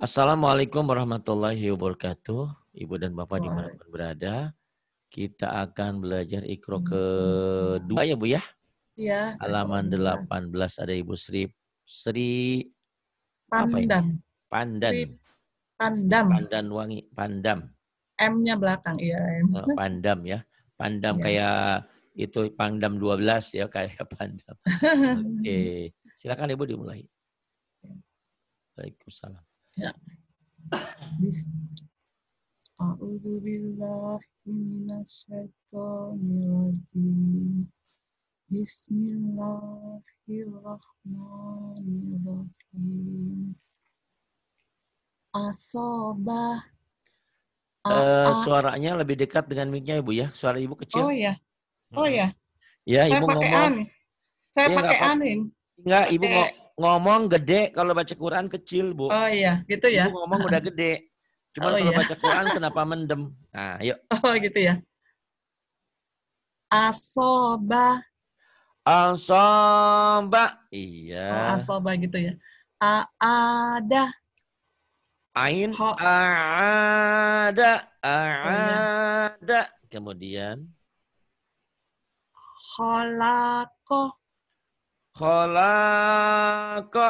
Assalamualaikum warahmatullahi wabarakatuh. Ibu dan Bapak di mana pun berada. Kita akan belajar ikro hmm. ke dua ya Bu ya? Iya. Halaman 18 ada Ibu Sri. Sri Pandan. Pandan. Sri Pandam. Pandan wangi. Pandam. M-nya belakang iya. M. Oh, Pandam ya. Pandam iya. ya. kayak itu Pandam 12 ya kayak Pandam. Oke. Silakan Ibu dimulai. Waalaikumsalam. Ya. billahi minasyaitonir Bismillahirrahmanirrahim. Asobah. Eh, uh, suaranya lebih dekat dengan mic-nya Ibu ya. Suara Ibu kecil. Oh ya. Oh ya. Hmm. Ya, Saya Ibu pakai ngomong. An. Saya ya, pakai anin. Enggak, Ibu mau ngomong gede kalau baca Quran kecil, Bu. Oh iya, gitu ya. Ibu ngomong udah gede. Cuma oh, kalau iya. baca Quran kenapa mendem? Nah, yuk. Oh, gitu ya. Asoba. Asoba. Iya. Oh, asoba gitu ya. A ada. Ain Ho. ada. Oh, iya. Ada. Kemudian. Holako. Kolako,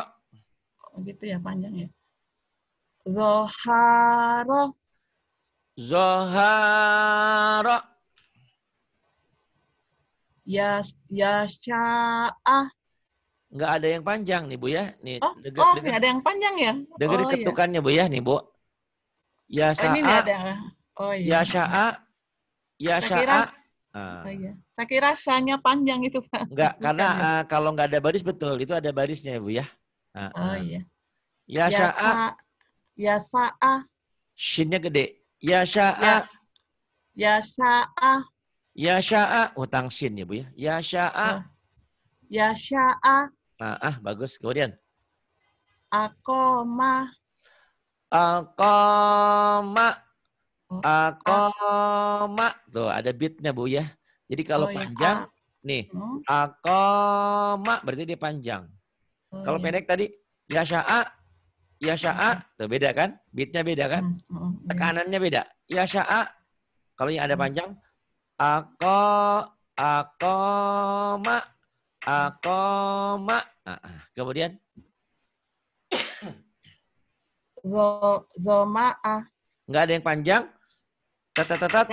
oh, Gitu ya panjang ya. Zoharo. Zoharo. Yas yasya. Nggak ada yang panjang nih, Bu ya. Nih, oh, deget, oh ada yang panjang ya? Dengar oh, iya. ketukannya, iya. Bu ya, nih, Bu. Yasya. Oh, ini ada. Oh, iya. Yasya. sya'ah. Uh, Saya kira rasanya panjang itu Pak. Enggak, karena uh, kalau nggak ada baris betul, itu ada barisnya Bu ya. Uh, oh ah. iya. Ya sya'a. Ya sya'a. Ya, Shinnya gede. Ya sya'a. Ya, ya sya'a. Ya sya'a. Utang oh, shin ya Bu ya. Ya sya'a. Ya. ya sya'a. Ah, ah, bagus. Kemudian. Akoma. Akoma. Uh, koma tuh ada beatnya bu ya. Jadi kalau oh, iya. panjang ya. nih hmm. uh, koma berarti dia panjang. Oh, kalau ya. pendek tadi ya a ya a tuh beda kan? Beatnya beda kan? Hmm, hmm, hmm. Tekanannya beda. Ya a kalau yang ada panjang ako akoma akoma ah, kemudian zoma a nggak ada yang panjang tat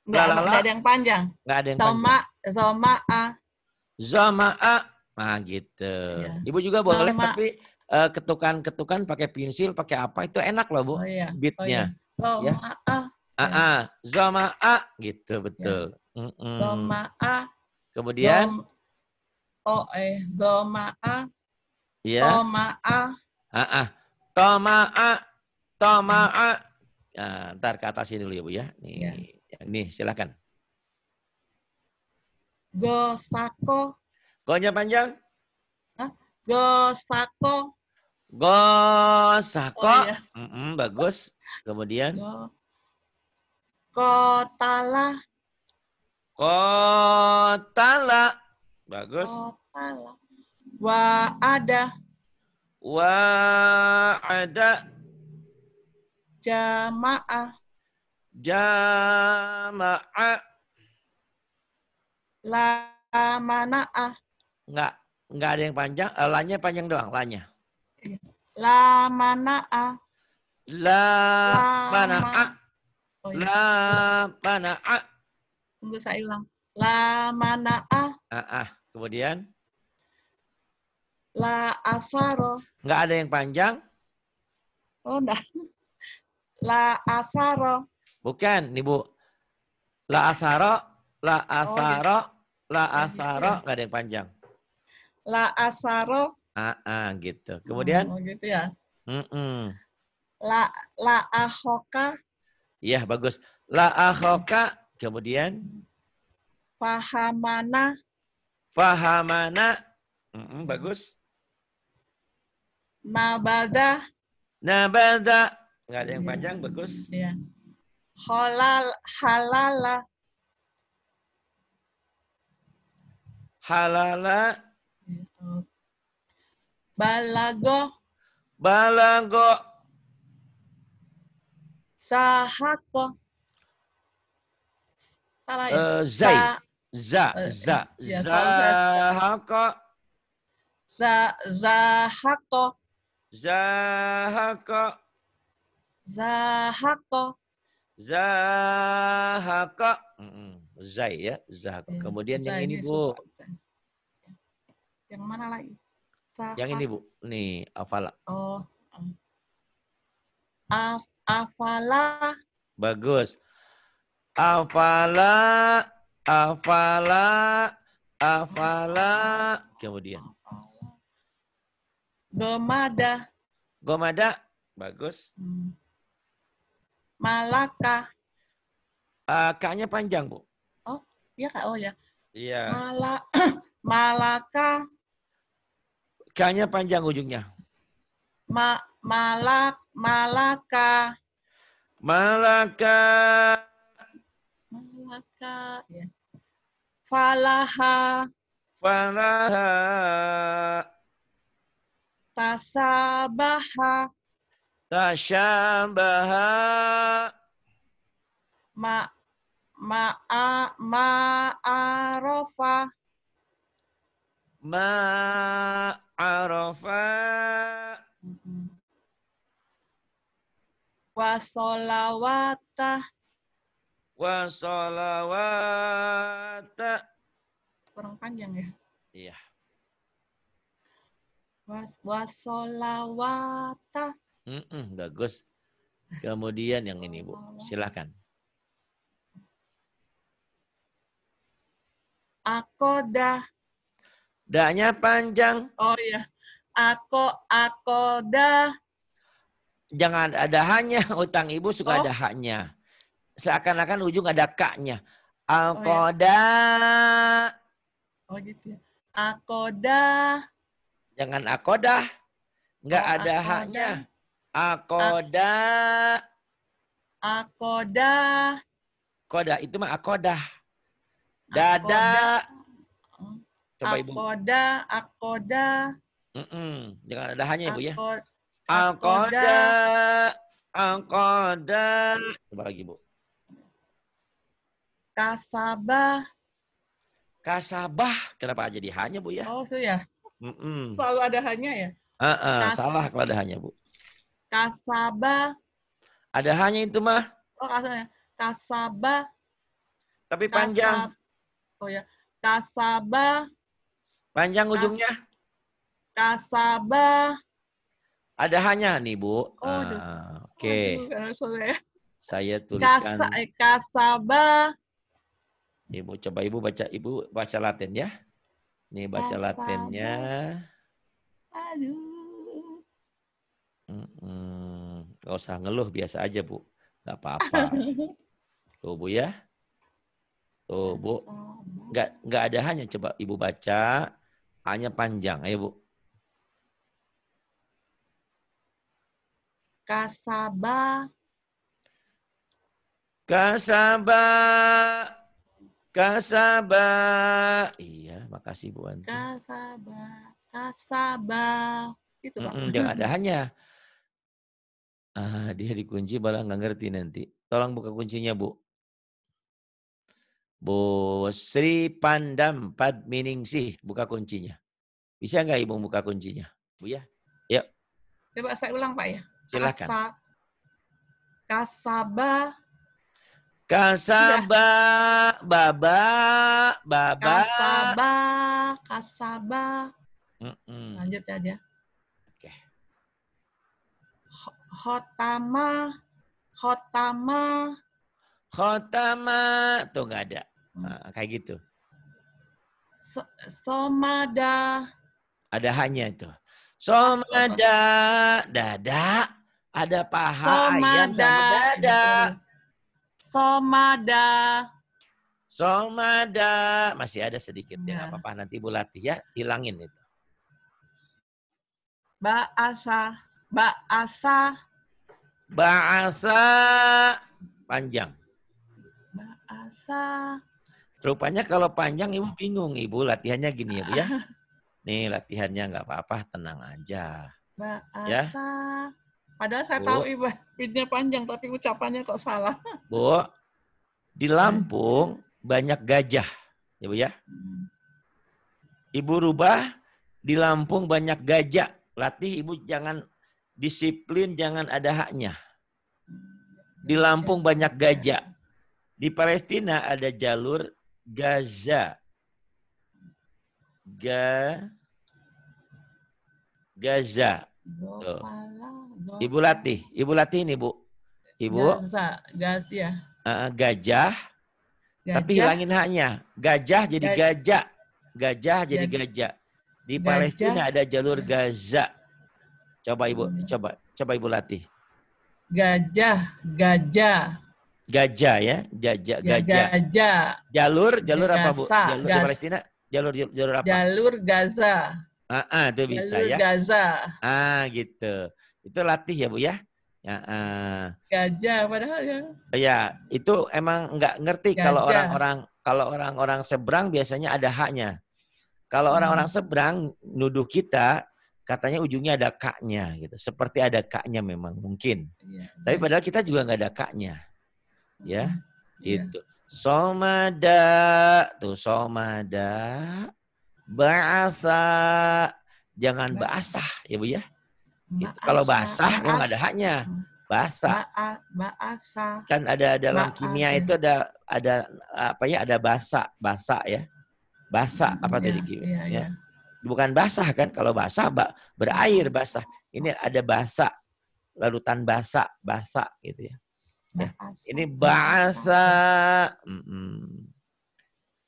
Enggak ada yang panjang. Enggak ada yang zoma panjang. zoma a Nah gitu. Ya. Ibu juga boleh Zoma. tapi uh, ketukan-ketukan pakai pensil, pakai apa itu enak loh, Bu. Oh, iya. Beatnya. Oh, iya. Zoma'a. Ya. Ah, iya. Ah. zoma a Gitu, betul. Ya. Mm -mm. a Kemudian? Zom oh, eh. a Iya. Toma'a. Ah, ah. a. Toma'a. Nah, ntar ke atas ini dulu ya Bu ya. Nih, ya. ini silakan. Gosako. Gonya panjang? Hah? Gosako. Gosako. Oh, iya. mm -mm, bagus. Kemudian? Go. Kotala. Kotala. Bagus. Kotala. Wa ada. Wa ada. Jamaah. Jamaah. manaah Enggak, enggak ada yang panjang. Eh, lanya panjang doang, lanya. manaah oh, iya. la manaah Tunggu saya ulang. manaah Ah, ah. Kemudian? La asaro. Enggak ada yang panjang. Oh, enggak. La asaro. Bukan, nih Bu. La asaro, la oh, ya. asaro, oh, la iya, gitu asaro, ya. nggak ada yang panjang. La asaro. Ah, ah gitu. Kemudian? Oh, gitu ya. Mm -mm. La la ahoka. Iya, bagus. La ahoka, kemudian? Fahamana. Fahamana. Mm -mm, bagus. Nabada. Nabada. Enggak ada yang hmm. panjang, bagus. Iya. Halal, halala. Halala. Gitu. Balago. Balago. Sahako. Salah ya? Uh, zai. Za, eh, za, za, iya, zahako. Za, zahako. Zahako. Zahako. Zahako, Zai ya, zahaka. Iya, Kemudian yang ini, Bu. Yang mana lagi? Yang ini, Bu. Nih, afala. Oh. Ah. afala. Bagus. Afala, afala, afala. Kemudian. Gomada. Gomada. Bagus. Hmm. Malaka. Uh, kaknya panjang, Bu. Oh, iya Kak. Oh ya. Iya. Mala Malaka. kaknya panjang ujungnya. Ma Malak Malaka. Malaka. Malaka. Ya. Falaha. Falaha. Tasabaha tasyabaha ma ma ma a arofa ma arofa wasolawata wasolawata kurang panjang ya iya wasolawata Mm -mm, bagus. Kemudian yang ini Bu, silahkan. Ako dah. Dahnya panjang. Oh iya. Ako, ako dah. Jangan ada hanya utang ibu suka oh. ada haknya. Seakan-akan ujung ada kaknya. Ako Oh, iya. oh gitu ya. Akoda. Jangan akoda. Enggak oh, ada akoda. haknya. Akoda. Akoda. Koda itu mah akoda. Dada. Coba ibu. Akoda, akoda. Mm -mm. Jangan ada hanya ibu ya. Akoda. Akoda. Coba lagi bu. Kasabah. Kasabah. Kenapa jadi hanya bu ya? Oh, itu ya. Mm -mm. Selalu ada hanya ya? Uh -uh, salah kalau ada hanya bu. Kasaba. Ada hanya itu mah. Oh, kasaba. Kasaba. Tapi kasab, panjang. Oh ya. Kasaba. Panjang ujungnya. Kasaba. Ada hanya nih, Bu. Oh, uh, Oke. Okay. Oh, ya. Saya tuliskan. Eh, kasaba. Ibu coba Ibu baca Ibu baca Latin ya. Nih baca kasaba. Latinnya. Aduh. Hmm, gak usah ngeluh, biasa aja, Bu. Gak apa-apa. Tuh, Bu ya. Tuh, Bu. Gak, gak ada hanya. Coba Ibu baca. Hanya panjang. Ayo, Bu. Kasaba. Kasaba. Kasaba. Iya, makasih Bu Anti. Kasaba. Kasaba. Itu, Pak. Mm -mm, jangan ada hanya. Ah, dia dikunci malah nggak ngerti nanti. Tolong buka kuncinya, Bu. Bu Sri Pandam sih buka kuncinya. Bisa nggak Ibu buka kuncinya? Bu ya? Yuk. Coba saya ulang, Pak ya. Silakan. Kasa, kasaba Kasaba, baba, baba. Kasaba, kasaba. Mm -mm. Lanjut ya khotama khotama khotama tuh nggak ada nah, kayak gitu so, somada ada hanya itu somada dada ada paha somada. ayam sama dada somada somada masih ada sedikit ya nah. apa-apa nanti bulat latih ya hilangin itu Ba'asa, ba'asa, Bahasa panjang. Bahasa. Rupanya kalau panjang ibu bingung. Ibu latihannya gini ya bu ya. Nih latihannya nggak apa-apa, tenang aja. Bahasa. Ya? Padahal saya bu. tahu bidnya panjang, tapi ucapannya kok salah. Bu, di Lampung banyak gajah, ya bu ya. Hmm. Ibu rubah di Lampung banyak gajah. Latih ibu jangan Disiplin jangan ada haknya. Iya, Di Lampung banyak gajah. Di Palestina ada jalur Gaza. Ga Gaza. Tuh. Ibu Latih, Ibu Latih ini Bu. Ibu. Gaza, ya. Gajah. Tapi hilangin haknya. Gajah jadi gajah. Gajah jadi gajah. Di Palestina ada jalur Gaza. Coba Ibu, hmm. coba coba Ibu latih. Gajah, gajah. Gajah ya, gajah, ya, gajah. Gajah. Jalur, jalur Gaza. apa Bu? Jalur Gaza. Palestina? Jalur jalur apa? Jalur Gaza. Ah, ah itu bisa jalur ya. Jalur Gaza. Ah, gitu. Itu latih ya, Bu ya. Ya, uh, gajah padahal ya. Ya, itu emang nggak ngerti gajah. kalau orang-orang kalau orang-orang seberang biasanya ada haknya. Kalau hmm. orang-orang hmm. seberang nuduh kita katanya ujungnya ada kaknya gitu. Seperti ada kaknya memang mungkin. ya. Tapi padahal kita juga nggak ada kaknya. Ya. Hmm, ya. Itu. Somada tuh somada bahasa jangan basah ya Bu ya. Gitu. Kalau basah nggak ada haknya. Bahasa. Bahasa. Kan ada dalam kimia itu ada ada apa ya ada basah basah ya. basah apa hmm, tadi iya, kimia iya, ya. Iya bukan basah kan? Kalau basah berair basah. Ini ada basah, larutan basah, basah gitu ya. ya. Ini basah.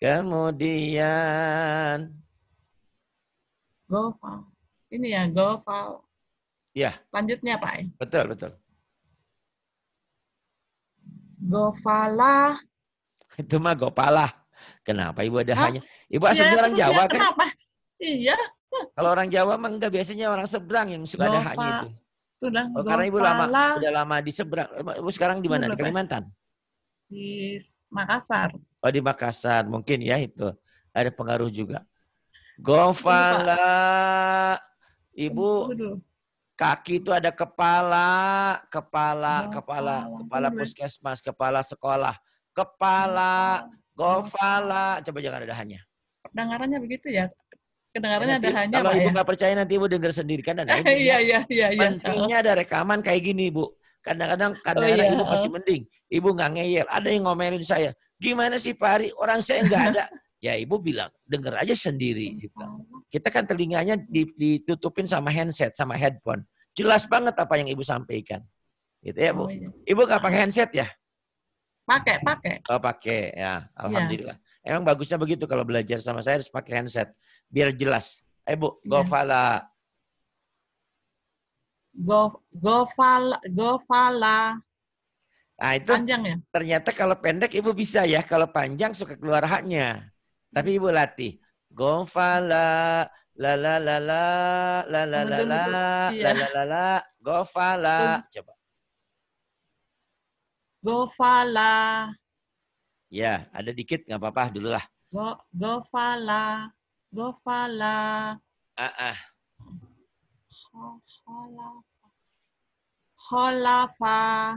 Kemudian gopal Ini ya gopal. Ya. Lanjutnya Pak. Betul, betul. gopala Itu mah gopalah. Kenapa Ibu ada Hah? hanya? Ibu asal ya, orang Jawa ya, kan? Kenapa? Iya. Kalau orang Jawa mah enggak biasanya orang seberang yang suka Lopa. ada haknya itu. Sudah, oh, karena ibu lama sudah lama di seberang. Ibu sekarang di mana? Di Kalimantan. Di Makassar. Oh di Makassar mungkin ya itu ada pengaruh juga. Gofala, ibu kaki itu ada kepala, kepala, kepala, kepala puskesmas, kepala sekolah, kepala, gofala. Coba jangan ada hanya. Dengarannya begitu ya, Kedengarannya ada hanya Kalau ibu ya. nggak ya? percaya nanti ibu dengar sendiri kan ada. Iya, ya. iya iya iya. Pentingnya ada rekaman kayak gini bu. Kadang-kadang oh, kadang-kadang oh, iya. ibu pasti mending. Ibu nggak ngeyel. Ada yang ngomelin saya. Gimana sih Pak Ari? Orang saya nggak ada. ya ibu bilang Dengar aja sendiri oh. Kita kan telinganya ditutupin sama handset sama headphone. Jelas banget apa yang ibu sampaikan. Gitu ya bu. Oh, iya. Ibu nggak pakai handset ya? Pakai pakai. Oh pakai ya. Iya. Alhamdulillah. Ya. Emang bagusnya begitu kalau belajar sama saya harus pakai handset biar jelas. Eh Bu, iya. Gofala. Go, gofala, gofala. Nah itu panjang ya? ternyata kalau pendek Ibu bisa ya. Kalau panjang suka keluar haknya. Tapi Ibu latih. Gofala, la la la la, la la la la, iya. la la la la, gofala. Coba. Gofala. Ya, ada dikit nggak apa-apa dulu lah. Go, gofala. Gofala. Ah, ah. Holafa.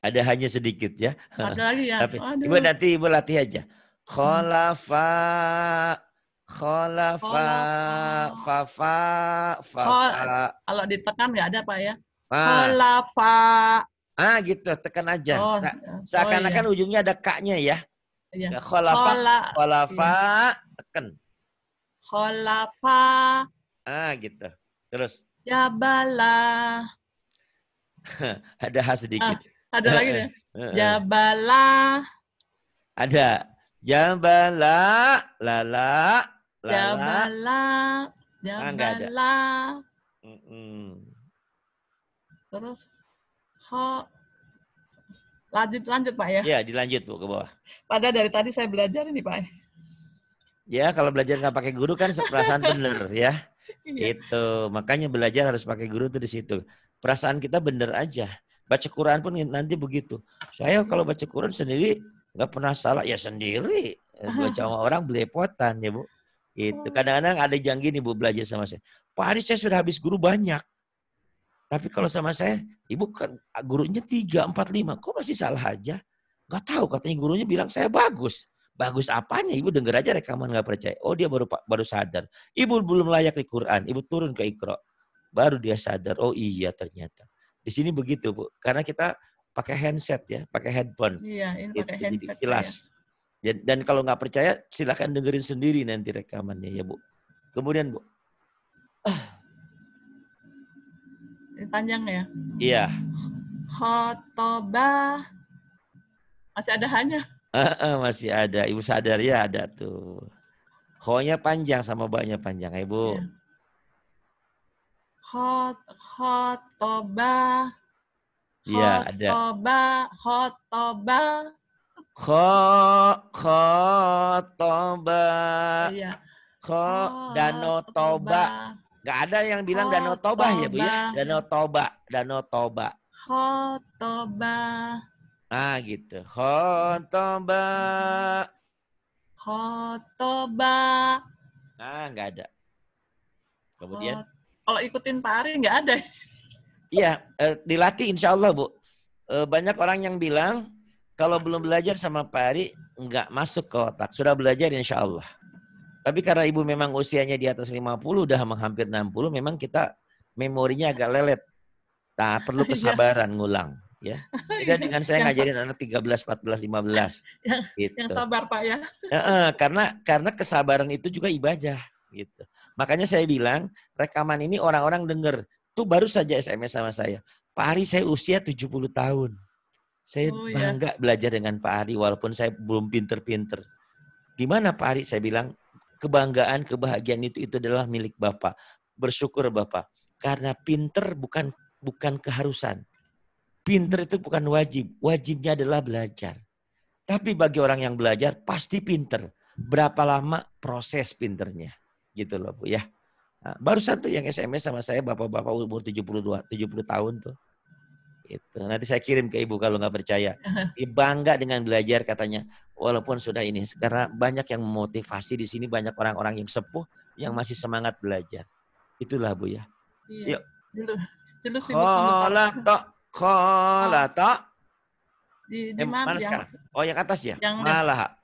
Ada hanya sedikit ya. Ada lagi ya. Tapi, Aduh. Ibu nanti ibu latih aja. Holafa. fa Fafa. Fafa. Kalau ditekan nggak ada Pak ya. Ah. Holafa. Ah gitu, tekan aja. Oh, Se Seakan-akan oh, iya. ujungnya ada kaknya ya. Iya. Kholafa. Kholafa. Iya. Tekan. Kolapa, Ah, gitu. Terus. Jabala. ada khas sedikit. Ah, ada lagi nih. Jabala. Ada. Jabala, lala, lala. Jabala, jabala. Ah, Terus, ho, lanjut lanjut pak ya? Iya dilanjut bu ke bawah. Padahal dari tadi saya belajar ini pak. Ya, kalau belajar nggak pakai guru kan perasaan bener ya. Iya. Itu makanya belajar harus pakai guru tuh di situ. Perasaan kita bener aja. Baca Quran pun nanti begitu. Saya kalau baca Quran sendiri nggak pernah salah ya sendiri. Baca sama orang belepotan ya bu. Itu oh. kadang-kadang ada janji nih bu belajar sama saya. Pak Aris saya sudah habis guru banyak. Tapi kalau sama saya, ibu kan gurunya tiga, empat, lima. Kok masih salah aja? Gak tahu katanya gurunya bilang saya bagus. Bagus apanya? Ibu dengar aja rekaman nggak percaya. Oh dia baru baru sadar. Ibu belum layak di Quran. Ibu turun ke Iqra. Baru dia sadar. Oh iya ternyata. Di sini begitu bu. Karena kita pakai handset ya, pakai headphone. Iya, ini pakai gitu, Jadi, handset. Jelas. Ya. Dan, dan kalau nggak percaya silahkan dengerin sendiri nanti rekamannya ya bu. Kemudian bu. Ini Panjang ya? Iya. Khotobah. Masih ada hanya. Uh, uh, masih ada. Ibu sadar ya ada tuh. Ho-nya panjang sama banyak panjang, ya, Ibu. Iya. Hot Khot, khotoba. Iya, ada. Khotoba, khotoba. Kho, khotoba. Iya. Kho, danau toba. Gak ada yang bilang danau toba ya, Bu ya? Danau toba, danau toba. Khotoba. Ah gitu. Khotoba. Khotoba. Nah nggak ada. Kemudian? Kalau ikutin Pak Ari nggak ada. Iya, eh, dilatih insya Allah Bu. Eh, banyak orang yang bilang kalau belum belajar sama Pak Ari nggak masuk ke otak. Sudah belajar insya Allah. Tapi karena ibu memang usianya di atas 50, udah hampir 60, memang kita memorinya agak lelet. Nah, perlu iya. kesabaran ngulang ya. Beda ya kan dengan saya ngajarin anak 13, 14, 15 gitu. Yang sabar Pak ya. E -e, karena karena kesabaran itu juga ibadah gitu. Makanya saya bilang rekaman ini orang-orang dengar. Tuh baru saja SMS sama saya. Pak Ari saya usia 70 tahun. Saya oh, iya. bangga ya. belajar dengan Pak Ari walaupun saya belum pinter-pinter. Gimana Pak Ari? Saya bilang kebanggaan, kebahagiaan itu itu adalah milik Bapak. Bersyukur Bapak. Karena pinter bukan bukan keharusan. Pinter itu bukan wajib. Wajibnya adalah belajar. Tapi bagi orang yang belajar pasti pinter. Berapa lama proses pinternya. Gitu loh Bu ya. Nah, satu satu yang SMS sama saya bapak-bapak umur 72, 70 tahun tuh. Itu. Nanti saya kirim ke ibu kalau nggak percaya. Dia bangga dengan belajar katanya. Walaupun sudah ini. Karena banyak yang memotivasi di sini. Banyak orang-orang yang sepuh yang masih semangat belajar. Itulah Bu ya. Iya. Yuk. Dulu. Dulu sibuk oh, lah, Kolata. Oh. Di, di eh, mana yang, sekarang? Oh yang atas ya? Yang malah.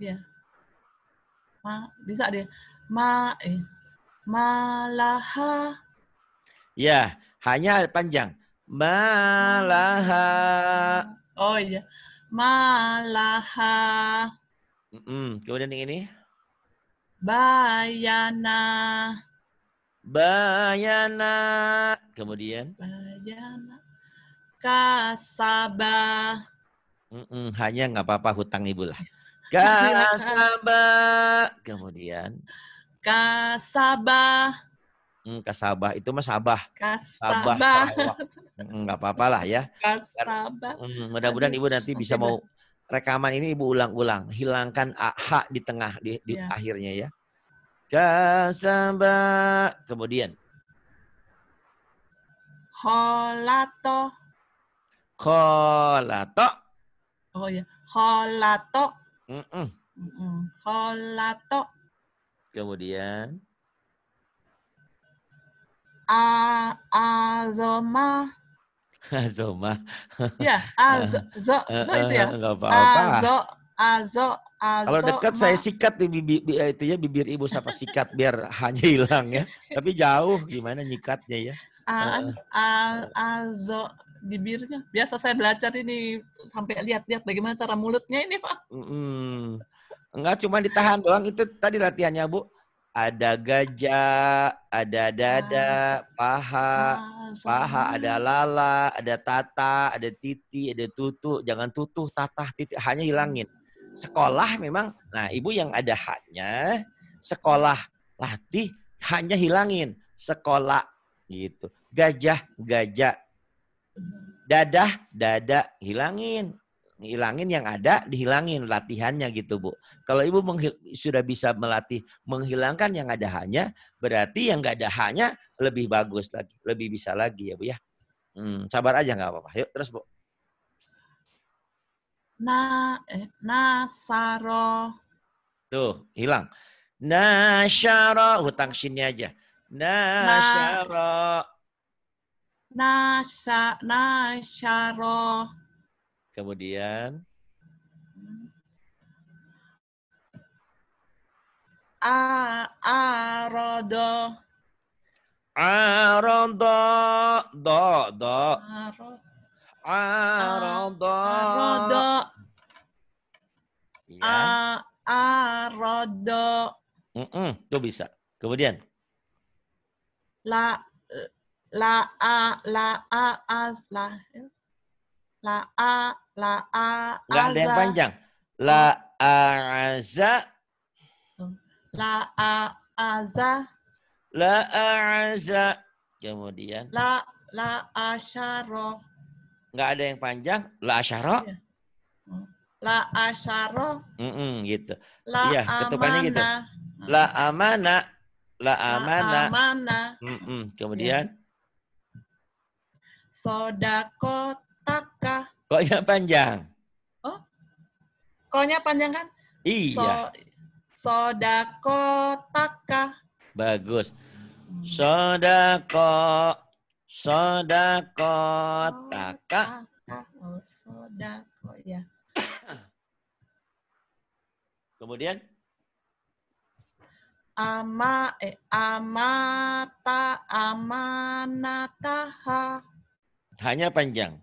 Ya. Ma, bisa deh. Ma, eh. Malaha. Ya, hanya panjang. Malaha. Oh iya. Malaha. Mm -mm. Kemudian yang ini. Bayana. Bayana. Kemudian. Bayana kasabah. Mm-mm, hanya nggak apa-apa hutang ibu lah. Kasaba. Kemudian. Kasabah. Mm, kasabah itu mah sabah. Kasabah. Sabah, Enggak apa-apa lah ya. Kasabah. Mm, mudah-mudahan ibu nanti bisa mau rekaman ini ibu ulang-ulang. Hilangkan hak di tengah di, di yeah. akhirnya ya. Kasabah. Kemudian. Holato. Kholato. Oh ya, kholato. Mm -mm. Kholato. Kemudian a azoma azoma ya azo zo, zo itu eh, ya nggak apa-apa azo azo azo kalau dekat saya sikat di bibir eh, itu ya bibir ibu siapa sikat biar hanya hilang ya tapi jauh gimana nyikatnya ya a, eh, a, azo bibirnya. Biasa saya belajar ini sampai lihat-lihat bagaimana cara mulutnya ini, Pak. Mm-mm. Enggak cuma ditahan doang itu tadi latihannya, Bu. Ada gajah, ada dada, ah, paha, ah, paha, ada lala, ada tata, ada titi, ada tutu. Jangan tutuh, tata titi, hanya hilangin. Sekolah memang, nah ibu yang ada haknya, sekolah latih hanya hilangin sekolah gitu. Gajah, gajah, Dadah, dada, hilangin. Hilangin yang ada, dihilangin latihannya gitu, Bu. Kalau Ibu sudah bisa melatih menghilangkan yang ada hanya, berarti yang nggak ada hanya lebih bagus lagi, lebih bisa lagi ya, Bu ya. Hmm, sabar aja nggak apa-apa. Yuk, terus, Bu. Na, eh, nasaro. Tuh, hilang. nasaro hutang sini aja. Nasyara nasa nasyaro kemudian a arodo arodo do do arodo arodo ya. arodo mm -mm, itu bisa kemudian la la a la a as la la a la a nggak ada yang panjang la aza la a aza la aza kemudian la la asyaro nggak ada yang panjang la asyaro iya. la asyaro mm -mm, gitu la iya ketukannya gitu la amana la amana, la amana. Mm -mm. kemudian yeah Sodako Koknya panjang. Oh, koknya panjang kan? Iya. So, sodako Bagus. Sodako, sodako Oh, sodako ya. Kemudian? Ama, eh, amata, amanataha. Hanya panjang.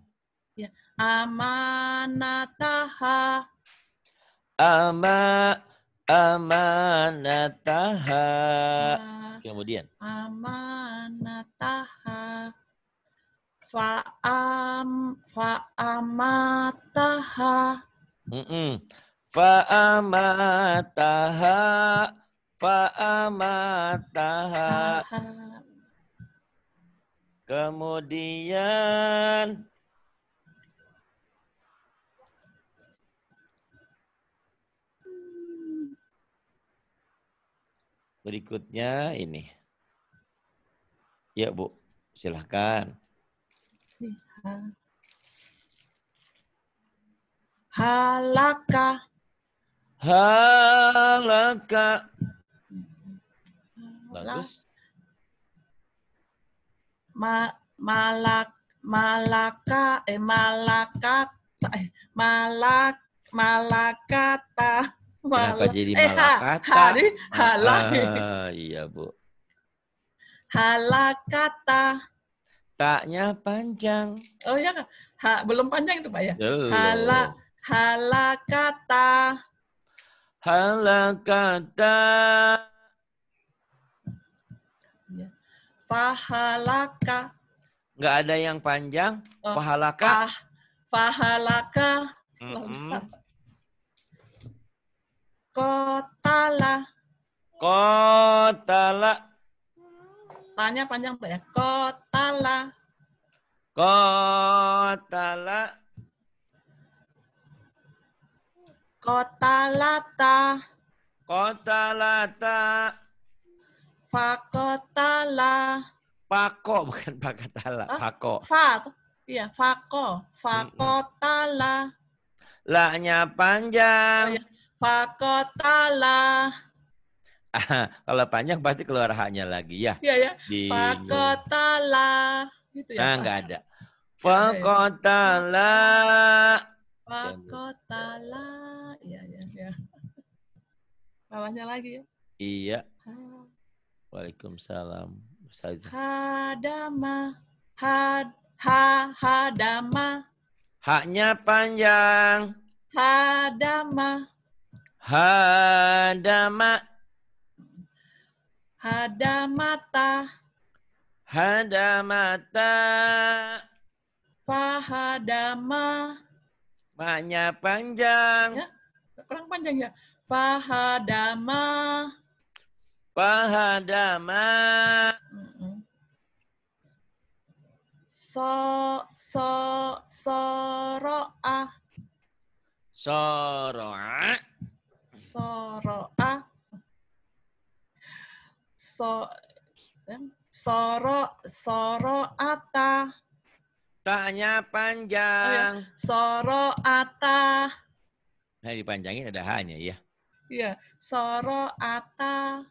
Ya. Amanataha. Ama amanataha. Kemudian. Amanataha. Fa'am fa'amataha. Mm -mm. Fa'amataha. Fa'amataha. Kemudian berikutnya ini. Ya, Bu. Silahkan. Halaka. Halaka. Bagus ma, malak malaka eh malakat eh, malak malakata Malak, Kenapa jadi malakata? Eh, ha, hari, halak. Ah, ah, iya, Bu. Halakata. Taknya panjang. Oh ya? ha, belum panjang itu, Pak ya? Hello. Hala, halakata. Halakata. Pahalaka, Nggak ada yang panjang. Oh, pahalaka. Pah, fahalaka. Mm Kotala. Kotala. Tanya panjang Pak ya. Kotala. Kotala. Kotalata. Kotalata. Fakotala. Pako bukan pakatala. Oh, ah, Pako. Fa. Iya, fako. Fakotala. lahnya panjang. Oh, Fakotala. Ah, kalau panjang pasti keluar hanya lagi ya. Iya ya. Di... Fakotala. Gitu ya. Nah, enggak ya? ada. Ya? Fakotala. Fakotala. Iya, iya, iya. bawahnya lagi ya. Iya. Ah. Waalaikumsalam. Ustazah. Hadama. ha ha, hadama. Haknya panjang. Hadama. Hadama. Hadamata. Hadamata. Fahadama. Maknya panjang. Ya, kurang panjang ya. Fahadama. Fahadama. So, so, soro'ah. Soro'ah. Soro'ah. So, soro, soro'ata. Tanya panjang. Oh, ya. Soro'ata. Nah, dipanjangin ada hanya ya. Iya, soro'ata.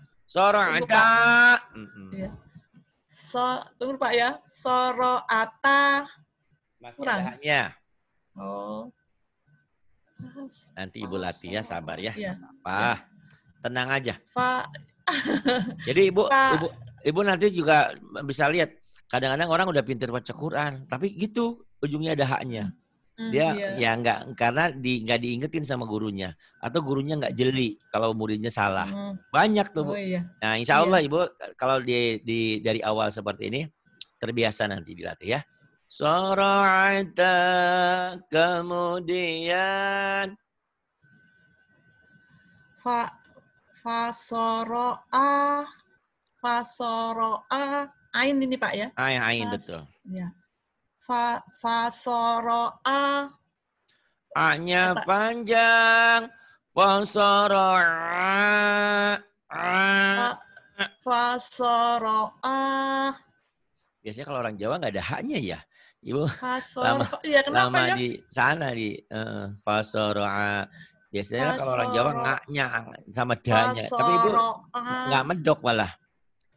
Soro ada. Iya. So, tunggu Pak ya. Soro Kurang. Ya. Oh. Nanti Ibu oh, latih ya, sabar ya. ya. Apa? Ya. Tenang aja. Fa. Jadi Ibu, Fa. Ibu, Ibu nanti juga bisa lihat. Kadang-kadang orang udah pintar baca Quran, tapi gitu ujungnya ada haknya. Hmm, dia iya. ya nggak karena di nggak diingetin sama gurunya atau gurunya nggak jeli kalau muridnya salah hmm. banyak tuh bu. Oh, iya. nah insyaallah Allah iya. ibu kalau di, di dari awal seperti ini terbiasa nanti dilatih ya Sora'ata kemudian fa fa fasoroa ain ini pak ya ain ain betul ya fa fasoro a a-nya panjang fasoro a, a. fasoro a biasanya kalau orang Jawa nggak ada haknya ya ibu fasoro lama, ya, kenapa lama ya? di sana di uh, eh, fasoro a biasanya fasoro. kalau orang Jawa nggak nyang sama danya tapi ibu nggak medok malah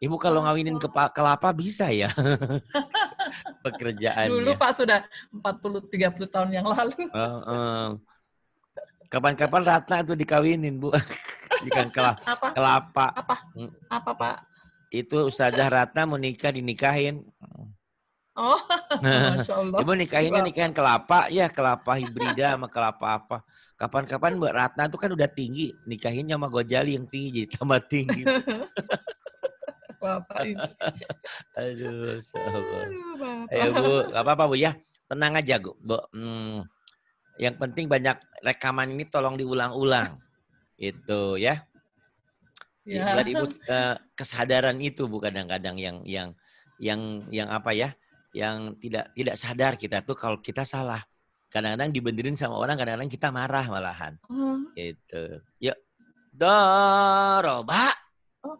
Ibu kalau iya, ngawinin ke kelapa bisa ya pekerjaan. Dulu Pak sudah 40 30 tahun yang lalu. Kapan-kapan uh, uh. Ratna itu dikawinin, Bu. ikan kelapa. Apa? Kelapa. Apa? Hmm. Apa, Pak? Itu Ustazah Ratna mau nikah dinikahin. Oh, Ibu nikahinnya nikahin kelapa, ya kelapa hibrida sama kelapa apa. Kapan-kapan Mbak Ratna itu kan udah tinggi, nikahinnya sama Gojali yang tinggi, jadi tambah tinggi apa ini. Aduh, Aduh Ayo Bu, apa-apa Bu ya. Tenang aja Bu. bu. Hmm. Yang penting banyak rekaman ini tolong diulang-ulang. Itu ya. Ya. Ibu eh, kesadaran itu Bu kadang-kadang yang yang yang yang apa ya? Yang tidak tidak sadar kita tuh kalau kita salah. Kadang-kadang dibenderin sama orang, kadang-kadang kita marah malahan. Uh oh. -huh. itu Yuk. Doroba. Oh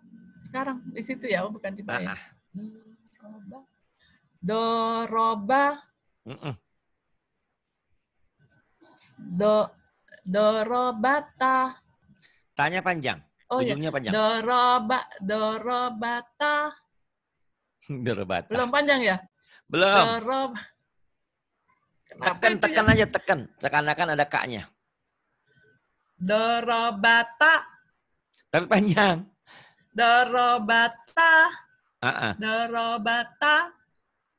sekarang di situ ya, oh, bukan tiba ya. Hmm, doroba. Doroba. Mm -mm. Do Dorobata. Tanya panjang. Oh, iya. Ujungnya iya. panjang. Doroba Dorobata. Dorobata. Belum panjang ya? Belum. Dorob tekan ya? tekan aja tekan. Seakan-akan ada kaknya. Dorobata. Tapi panjang. Dorobata. Uh -uh. Dorobata.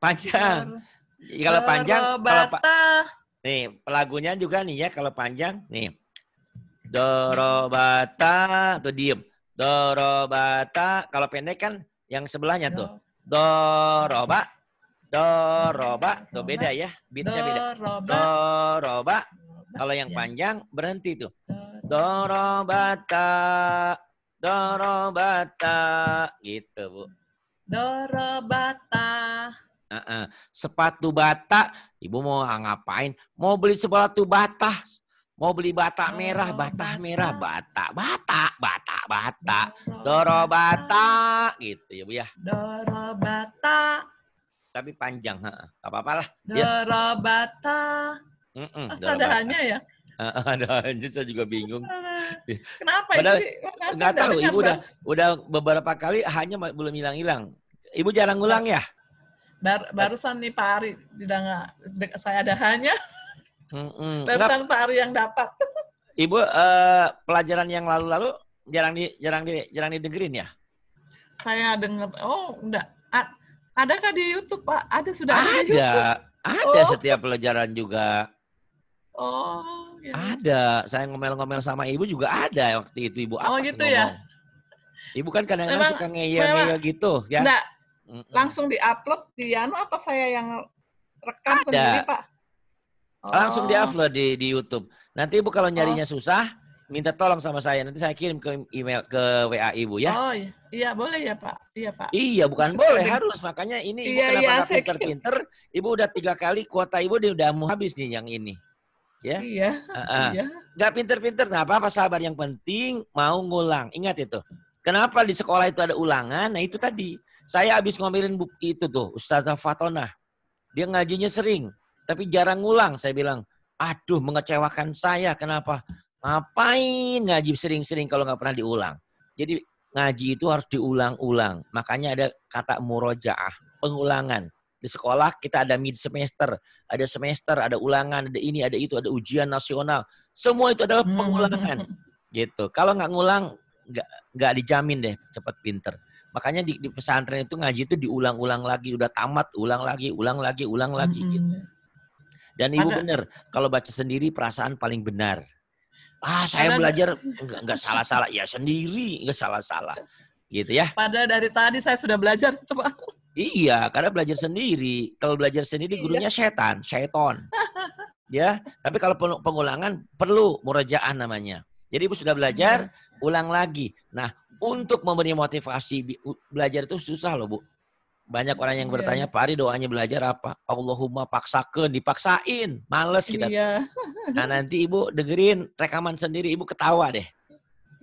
Panjang. Dor kalau panjang. Dorobata. Kalau pa nih, Pelagunya juga nih ya kalau panjang. Nih. Dorobata. Tuh diem. Dorobata. Kalau pendek kan yang sebelahnya tuh. Doroba. Doroba. Tuh beda ya. Beatnya beda. Doroba. Kalau yang ya. panjang berhenti tuh. Dorobata dorobata gitu bu dorobata uh -uh. sepatu bata ibu mau ngapain mau beli sepatu bata mau beli bata merah bata, merah bata bata bata bata dorobata gitu ya bu ya dorobata tapi panjang heeh. apa apalah ya. dorobata Heeh. mm -mm, ya ada anjir saya juga bingung. Iya. Kenapa Padahal, ibu nggak tahu ibu udah udah beberapa kali hanya belum hilang-hilang. Ibu jarang ngulang ya? Bar, barusan nih Pak Ari bilang ah, saya ada hanya. Mm -mm. Barusan Pak Ari yang dapat. Ibu uh, pelajaran yang lalu-lalu jarang di jarang di jarang didengerin ya? Saya dengar oh enggak A adakah di YouTube Pak? Ada sudah ada. Ada, ada oh. setiap pelajaran juga. Oh ya? Ada. Saya ngomel-ngomel sama ibu juga ada waktu itu ibu. Oh, Apa oh gitu ya? Ibu kan kadang-kadang suka ngeyel-ngeyel gitu ya. Enggak. Langsung di Langsung diupload di Yano atau saya yang rekam ada. sendiri Pak? Oh. Langsung diupload di di YouTube. Nanti ibu kalau nyarinya oh. susah, minta tolong sama saya. Nanti saya kirim ke email ke WA ibu ya. Oh iya. iya boleh ya Pak. Iya Pak. Iya bukan boleh harus makanya ini ibu iya, iya kenapa iya, pinter-pinter. Ibu udah tiga kali kuota ibu udah mau habis nih yang ini ya. Iya. Uh -uh. iya. Gak pinter-pinter, nggak apa-apa sabar. Yang penting mau ngulang. Ingat itu. Kenapa di sekolah itu ada ulangan? Nah itu tadi. Saya habis ngomelin buku itu tuh, Ustazah Fatona. Dia ngajinya sering, tapi jarang ngulang. Saya bilang, aduh mengecewakan saya. Kenapa? Ngapain ngaji sering-sering kalau nggak pernah diulang? Jadi ngaji itu harus diulang-ulang. Makanya ada kata murojaah, pengulangan. Di sekolah kita ada mid semester, ada semester, ada ulangan, ada ini, ada itu, ada ujian nasional. Semua itu adalah hmm. pengulangan. Gitu. Kalau nggak ngulang, nggak nggak dijamin deh cepat pinter. Makanya di, di pesantren itu ngaji itu diulang-ulang lagi, udah tamat, ulang lagi, ulang lagi, ulang lagi mm -hmm. gitu. Dan ibu Ada. bener, kalau baca sendiri perasaan paling benar. Ah, saya belajar nggak salah-salah. Ya sendiri nggak salah-salah gitu ya. Padahal dari tadi saya sudah belajar, coba. Iya, karena belajar sendiri. Kalau belajar sendiri iya. gurunya setan, setan. ya, tapi kalau pengulangan perlu murajaah namanya. Jadi Ibu sudah belajar, iya. ulang lagi. Nah, untuk memberi motivasi belajar itu susah loh, Bu. Banyak orang yang iya. bertanya, Pak Ari doanya belajar apa? Allahumma paksakan, dipaksain. Males kita. Iya. Nah nanti Ibu dengerin rekaman sendiri, Ibu ketawa deh.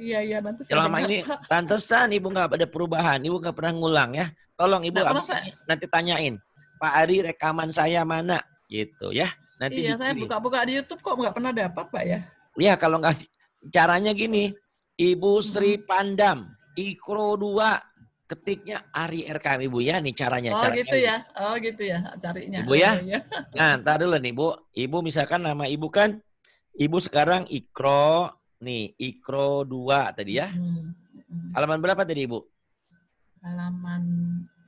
Iya iya bantu Selama ya, ya. ini pantesan ibu nggak ada perubahan, ibu nggak pernah ngulang ya. Tolong ibu nah, saya... nanti tanyain Pak Ari rekaman saya mana gitu ya. Nanti iya saya buka-buka di YouTube kok nggak pernah dapat pak ya. Iya kalau nggak caranya gini, Ibu Sri Pandam Ikro 2 ketiknya Ari RKM Ibu ya nih caranya. Oh caranya, gitu ya, oh gitu ya carinya. Ibu ya, iya, iya. nah ntar dulu nih Bu, Ibu misalkan nama Ibu kan Ibu sekarang Ikro Nih, Ikro 2 tadi ya. Halaman berapa tadi, Ibu? Halaman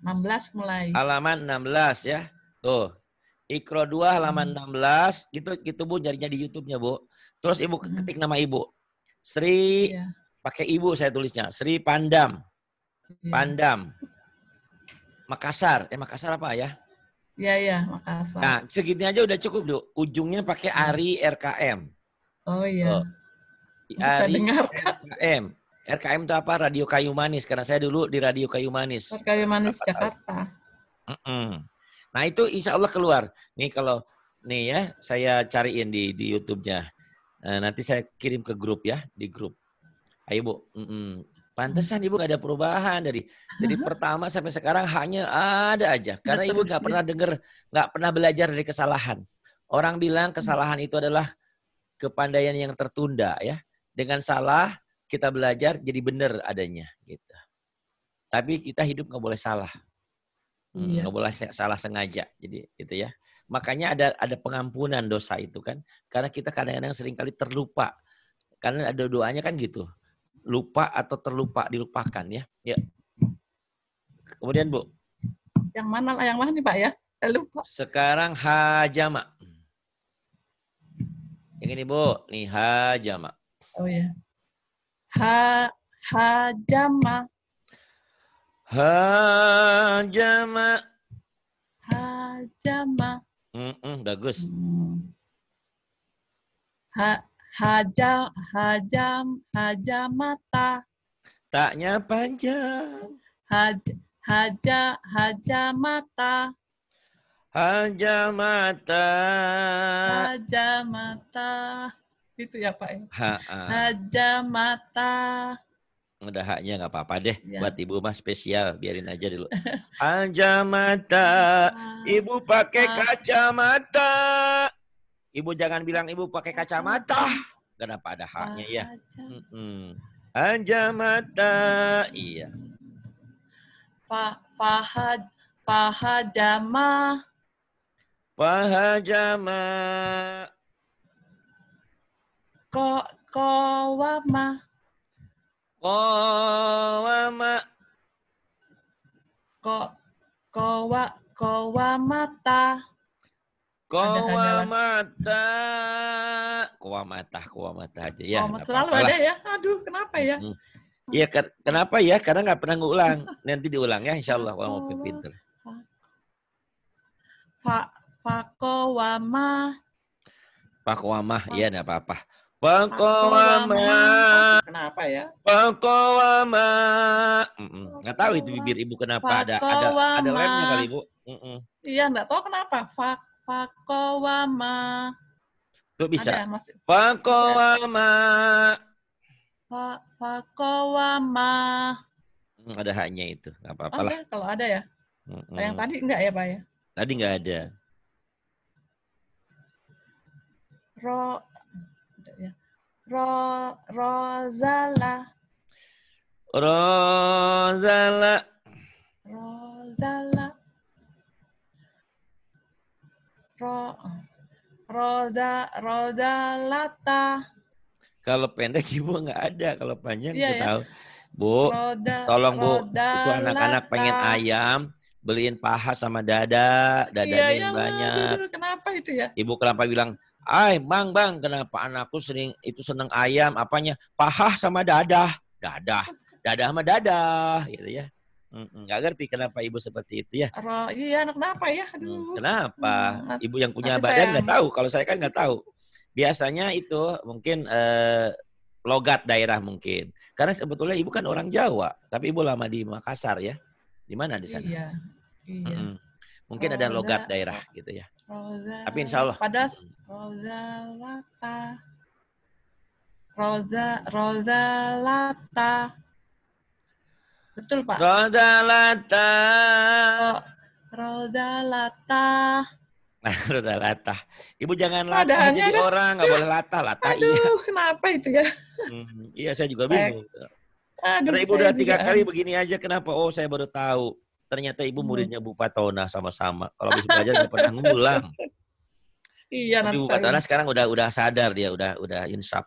16 mulai. Halaman 16 ya. Tuh. Ikro 2 halaman hmm. 16. Gitu gitu Bu jarinya di YouTube-nya, Bu. Terus Ibu ketik nama Ibu. Sri yeah. pakai Ibu saya tulisnya. Sri Pandam. Yeah. Pandam. Makassar. Eh Makassar apa ya? Iya, iya, Makassar. Nah, segini aja udah cukup, Bu. Ujungnya pakai iya. Ari RKM. Oh iya. Oh, bisa RKM. RKM itu apa? Radio Kayu Manis. Karena saya dulu di Radio Kayu Manis. Radio Kayu Manis Jakarta. Mm -mm. Nah itu insya Allah keluar. Nih kalau nih ya saya cariin di di YouTube-nya. Nah, nanti saya kirim ke grup ya di grup. Ayo bu. Mm -mm. Pantesan ibu gak ada perubahan dari dari pertama sampai sekarang hanya ada aja. Karena ibu nggak pernah dengar, gak pernah belajar dari kesalahan. Orang bilang hmm. kesalahan itu adalah kepandaian yang tertunda ya dengan salah kita belajar jadi benar adanya gitu. Tapi kita hidup nggak boleh salah, hmm, iya. nggak hmm, boleh salah sengaja. Jadi gitu ya. Makanya ada ada pengampunan dosa itu kan, karena kita kadang-kadang seringkali terlupa. Karena ada doanya kan gitu, lupa atau terlupa dilupakan ya. Ya. Kemudian bu. Yang mana yang mana nih pak ya? Saya lupa. Sekarang hajama. Yang ini bu, nih hajama. Oh ya. Ha hajama. Hajama. Hajama. Mm -mm, bagus. Hmm. Ha haja hajam hajamata. Taknya panjang. Haj haja hajamata. Hajamata. Hajamata. Itu ya Pak ya. Haja mata. Udah haknya nggak apa-apa deh. Ya. Buat ibu mah spesial, biarin aja dulu. Haja mata, ibu pakai ah. kacamata. Ibu jangan bilang ibu pakai kacamata. Kenapa ada haknya ya? Haja mata, iya. Pak Fahad, Pahajama. Pahajama. Ko ko wama, Ko ko ko ko ko wa wama wama ta ko wama ta aja ya. Kowamata selalu ada ya. Aduh, kenapa ya? Iya, hmm. kenapa ya? Karena nggak pernah ngulang. Nanti diulang ya, insya Allah kalau mau pinter. Fa, fakowama. wama, iya, nggak apa-apa. Fakowama. Kenapa ya? Fakowama. Nggak tahu itu bibir ibu kenapa ada ada ada webnya kali ibu. Iya nggak tahu kenapa. Fak fakowama. Tuh bisa. Ada, ya, Fakowama. fakowama. Mm, ada hanya itu, nggak apa-apa oh, lah. Iya, kalau ada ya. Mm-mm. yang tadi enggak ya pak ya? Tadi nggak ada. Ro rozala. Rozala. Rozala. Ro, roda, Roda rodalata. Kalau pendek ibu nggak ada, kalau panjang yeah, ya. tahu. Bu, roda, tolong Bu, itu anak-anak pengen ayam, beliin paha sama dada, iya, dadanya yeah, yang banyak. Bener, kenapa itu ya? Ibu kenapa bilang Ay, bang, bang, kenapa anakku sering itu seneng ayam, apanya? Paha sama dadah. Dadah. Dadah sama dadah, gitu ya. Nggak ngerti kenapa ibu seperti itu ya. Iya, anak kenapa ya? Aduh. Hmm, kenapa? Mm, ibu yang punya badan nggak tahu. Kalau saya kan nggak tahu. Biasanya itu mungkin eh, logat daerah mungkin. Karena sebetulnya ibu kan orang Jawa, tapi ibu lama di Makassar ya. Di mana di sana? Iya. Iya. Mm -mm. Mungkin ada logat daerah gitu ya. Roda, Tapi insya Allah. lata. Hmm. Rozalata. Roza, lata. Betul Pak? lata. Oh, Roza lata. Nah, roda lata. Ibu jangan latah Ada jadi ada. orang, nggak boleh lata lata. Aduh, iya. kenapa itu ya? Hmm, iya, saya juga saya, bingung. Aduh, Karena ibu udah tiga kali begini aja, kenapa? Oh, saya baru tahu. Ternyata ibu hmm. muridnya Bu Patona sama-sama. Kalau habis belajar nggak pernah ngulang. Iya, nanti Bu Patona sekarang udah udah sadar dia udah udah insaf.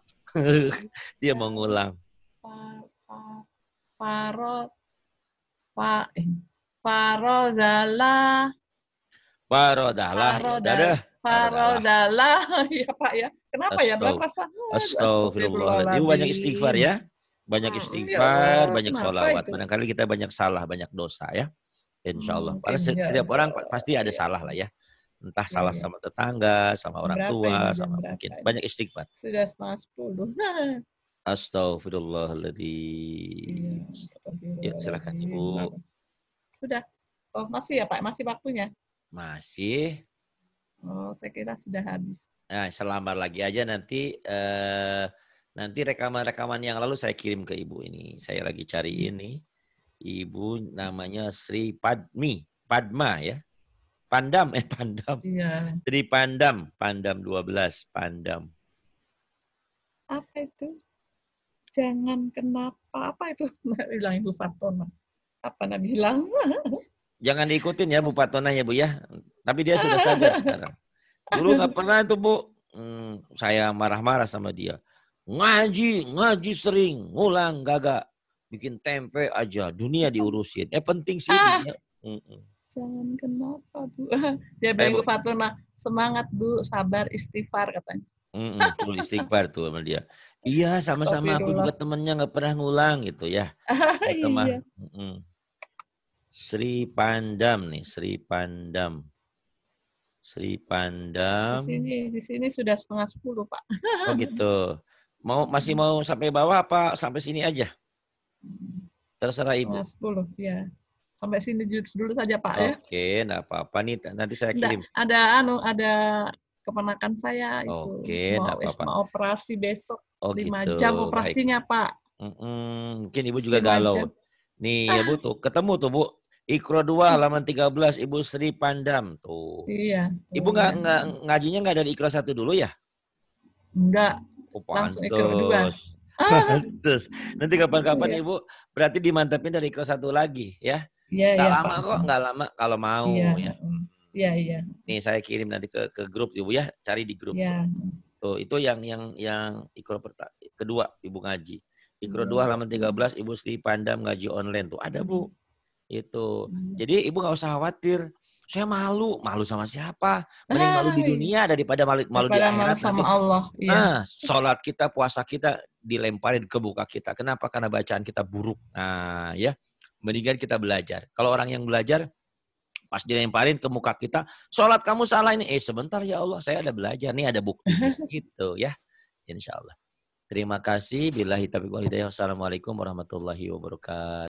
dia mau ngulang. Paro pa Paro eh, dala Paro dala Paro dala ya iya, Pak ya. Kenapa ya? Berapa Astagfirullahaladzim. Ibu banyak istighfar ya banyak istighfar, banyak sholawat. kali kita banyak salah, banyak dosa ya. Insya Allah. Karena hmm, iya, setiap, setiap orang pasti ada salah lah ya. Entah salah iya. sama tetangga, sama orang berapa tua, ini, sama mungkin. Ini. Banyak istighfar. Sudah setengah sepuluh. Astagfirullahaladzim. Ya, silakan Ibu. Sudah. Oh, masih ya Pak? Masih waktunya? Masih. Oh, saya kira sudah habis. Nah, selambar lagi aja nanti eh, nanti rekaman-rekaman yang lalu saya kirim ke Ibu ini. Saya lagi cari hmm. ini. Ibu namanya Sri Padmi, Padma ya. Pandam, eh Pandam. Iya. Sri Pandam, Pandam 12, Pandam. Apa itu? Jangan kenapa, apa itu? Bilang Ibu Fatona. Apa Nabi bilang? Jangan diikutin ya Bu Fatona ya Bu ya. Tapi dia sudah sadar sekarang. Dulu nggak pernah itu Bu. Hmm, saya marah-marah sama dia. Ngaji, ngaji sering, ngulang gagak bikin tempe aja dunia iya. diurusin eh penting sih ah. jangan kenapa bu dia bilang eh, Bu Fatuna semangat bu sabar istighfar katanya Mm -mm, tuh istighfar tuh sama dia. Iya, sama-sama aku juga temennya nggak pernah ngulang gitu ya. Itu Iya. Mm -mm. Sri Pandam nih, Sri Pandam. Sri Pandam. Di sini, di sini sudah setengah sepuluh, Pak. Oh gitu. Mau masih mau sampai bawah apa sampai sini aja? Terserah Ibu. 10, ya. Sampai sini dulu saja, Pak, okay, ya. Oke, enggak apa-apa nih. Nanti saya kirim. Nggak, ada anu, ada keponakan saya itu. Oke, okay, mau, Mau operasi besok. Oh, 5 gitu. jam operasinya, Baik. Pak. Mm-mm. Mungkin Ibu juga galau. Jam. Nih, ah. ya Bu tuh. Ketemu tuh, Bu. Ikro 2 halaman 13 Ibu Sri Pandam tuh. Iya. Ibu nggak iya. ngajinya nggak dari Ikro 1 dulu ya? Enggak. Oh, Langsung Ikro 2. Nah, terus nanti kapan-kapan iya. Ibu berarti dimantapin dari kelas satu lagi ya. Iya, gak iya. lama Pak. kok, nggak lama kalau mau iya, ya. ya. Iya, iya. Nih saya kirim nanti ke ke grup Ibu ya, cari di grup. Iya. Tuh, itu yang yang yang ikro kedua Ibu ngaji. Ikro dua halaman halaman 13 Ibu Sri Pandam ngaji online tuh ada Bu. Itu. Jadi Ibu nggak usah khawatir saya malu malu sama siapa mending malu di dunia daripada malu malu daripada di akhirat sama nanti. Allah iya. nah sholat kita puasa kita dilemparin ke muka kita kenapa karena bacaan kita buruk nah ya mendingan kita belajar kalau orang yang belajar pas dilemparin ke muka kita sholat kamu salah ini eh sebentar ya Allah saya ada belajar nih ada bukti gitu ya insya Allah terima kasih bila hitab Wassalamualaikum warahmatullahi wabarakatuh